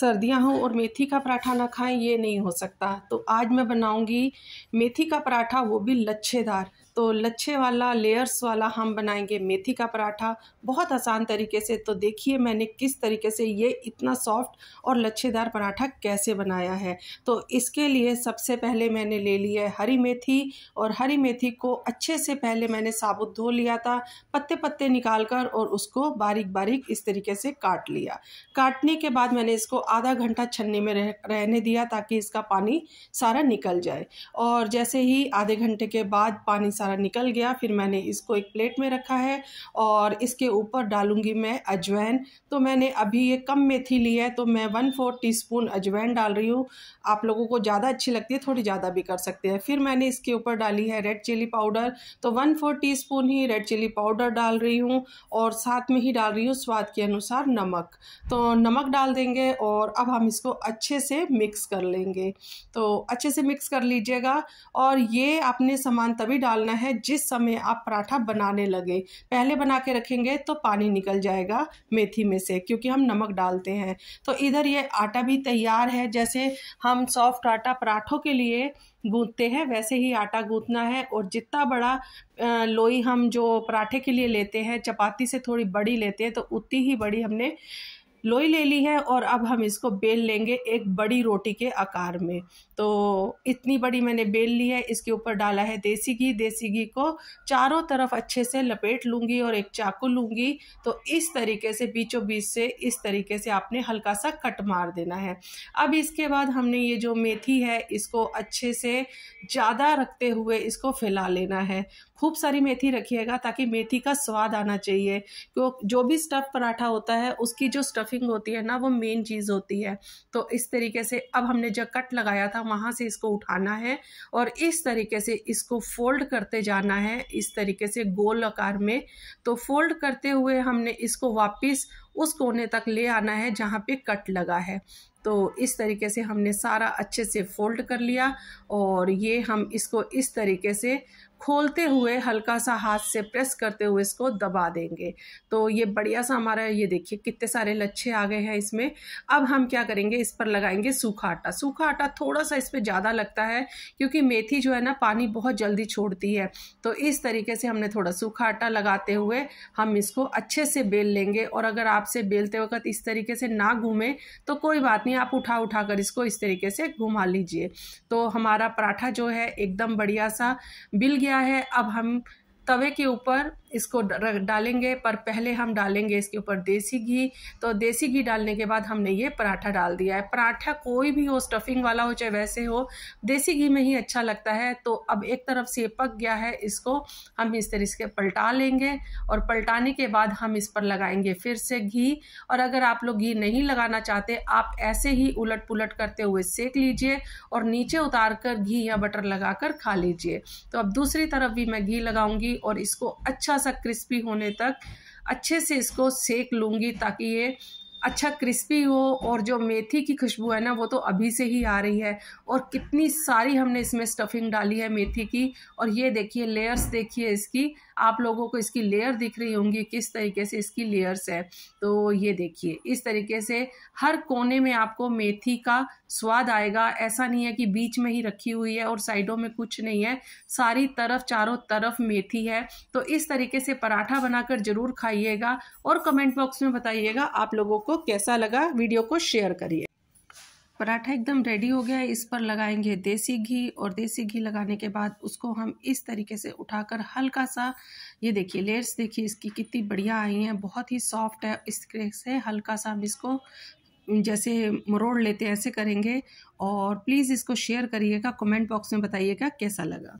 सर्दियां हों और मेथी का पराठा ना खाएं ये नहीं हो सकता तो आज मैं बनाऊंगी मेथी का पराठा वो भी लच्छेदार तो लच्छे वाला लेयर्स वाला हम बनाएंगे मेथी का पराठा बहुत आसान तरीके से तो देखिए मैंने किस तरीके से ये इतना सॉफ्ट और लच्छेदार पराठा कैसे बनाया है तो इसके लिए सबसे पहले मैंने ले लिया है हरी मेथी और हरी मेथी को अच्छे से पहले मैंने साबुत धो लिया था पत्ते पत्ते निकाल कर और उसको बारीक बारीक इस तरीके से काट लिया काटने के बाद मैंने इसको आधा घंटा छन्नी में रह, रहने दिया ताकि इसका पानी सारा निकल जाए और जैसे ही आधे घंटे के बाद पानी सारा निकल गया फिर मैंने इसको एक प्लेट में रखा है और इसके ऊपर डालूंगी मैं अजवैन तो मैंने अभी ये कम मेथी ली है तो मैं वन फोर टी स्पून अजवैन डाल रही हूँ आप लोगों को ज़्यादा अच्छी लगती है थोड़ी ज़्यादा भी कर सकते हैं फिर मैंने इसके ऊपर डाली है रेड चिली पाउडर तो वन फोर टी स्पून ही रेड चिली पाउडर डाल रही हूँ और साथ में ही डाल रही हूँ स्वाद के अनुसार नमक तो नमक डाल देंगे और अब हम इसको अच्छे से मिक्स कर लेंगे तो अच्छे से मिक्स कर लीजिएगा और ये आपने सामान तभी डालना है जिस समय आप पराठा बनाने लगे पहले बना के रखेंगे तो पानी निकल जाएगा मेथी में से क्योंकि हम नमक डालते हैं तो इधर ये आटा भी तैयार है जैसे हम सॉफ्ट आटा पराठों के लिए गूंथते हैं वैसे ही आटा गूंथना है और जितना बड़ा लोई हम जो पराठे के लिए लेते हैं चपाती से थोड़ी बड़ी लेते हैं तो उतनी ही बड़ी हमने लोई ले ली है और अब हम इसको बेल लेंगे एक बड़ी रोटी के आकार में तो इतनी बड़ी मैंने बेल ली है इसके ऊपर डाला है देसी घी देसी घी को चारों तरफ अच्छे से लपेट लूँगी और एक चाकू लूँगी तो इस तरीके से बीचों बीच से इस तरीके से आपने हल्का सा कट मार देना है अब इसके बाद हमने ये जो मेथी है इसको अच्छे से ज़्यादा रखते हुए इसको फैला लेना है खूब सारी मेथी रखिएगा ताकि मेथी का स्वाद आना चाहिए क्यों जो भी स्टफ़ पराठा होता है उसकी जो स्टफिंग स्टफिंग होती है ना वो मेन चीज़ होती है तो इस तरीके से अब हमने जो कट लगाया था वहाँ से इसको उठाना है और इस तरीके से इसको फोल्ड करते जाना है इस तरीके से गोल आकार में तो फोल्ड करते हुए हमने इसको वापस उस कोने तक ले आना है जहाँ पे कट लगा है तो इस तरीके से हमने सारा अच्छे से फोल्ड कर लिया और ये हम इसको इस तरीके से खोलते हुए हल्का सा हाथ से प्रेस करते हुए इसको दबा देंगे तो ये बढ़िया सा हमारा ये देखिए कितने सारे लच्छे आ गए हैं इसमें अब हम क्या करेंगे इस पर लगाएंगे सूखा आटा सूखा आटा थोड़ा सा इस पर ज़्यादा लगता है क्योंकि मेथी जो है ना पानी बहुत जल्दी छोड़ती है तो इस तरीके से हमने थोड़ा सूखा आटा लगाते हुए हम इसको अच्छे से बेल लेंगे और अगर आपसे बेलते वक्त इस तरीके से ना घूमें तो कोई बात नहीं आप उठा उठा कर इसको इस तरीके से घुमा लीजिए तो हमारा पराठा जो है एकदम बढ़िया सा बिल गया है अब हम तवे के ऊपर इसको डालेंगे पर पहले हम डालेंगे इसके ऊपर देसी घी तो देसी घी डालने के बाद हमने ये पराठा डाल दिया है पराठा कोई भी हो स्टफिंग वाला हो चाहे वैसे हो देसी घी में ही अच्छा लगता है तो अब एक तरफ से पक गया है इसको हम इस तरीके से पलटा लेंगे और पलटाने के बाद हम इस पर लगाएंगे फिर से घी और अगर आप लोग घी नहीं लगाना चाहते आप ऐसे ही उलट पुलट करते हुए सेक लीजिए और नीचे उतार कर घी या बटर लगा कर खा लीजिए तो अब दूसरी तरफ भी मैं घी लगाऊंगी लूँगी और इसको अच्छा सा क्रिस्पी होने तक अच्छे से इसको सेक लूँगी ताकि ये अच्छा क्रिस्पी हो और जो मेथी की खुशबू है ना वो तो अभी से ही आ रही है और कितनी सारी हमने इसमें स्टफिंग डाली है मेथी की और ये देखिए लेयर्स देखिए इसकी आप लोगों को इसकी लेयर दिख रही होंगी किस तरीके से इसकी लेयर्स है तो ये देखिए इस तरीके से हर कोने में आपको मेथी का स्वाद आएगा ऐसा नहीं है कि बीच में ही रखी हुई है और साइडों में कुछ नहीं है सारी तरफ चारों तरफ मेथी है तो इस तरीके से पराठा बनाकर ज़रूर खाइएगा और कमेंट बॉक्स में बताइएगा आप लोगों को कैसा लगा वीडियो को शेयर करिए पराठा एकदम रेडी हो गया है इस पर लगाएंगे देसी घी और देसी घी लगाने के बाद उसको हम इस तरीके से उठाकर हल्का सा ये देखिए लेयर्स देखिए इसकी कितनी बढ़िया आई हैं बहुत ही सॉफ्ट है इस से हल्का सा हम इसको जैसे मरोड़ लेते हैं ऐसे करेंगे और प्लीज़ इसको शेयर करिएगा कमेंट बॉक्स में बताइएगा कैसा लगा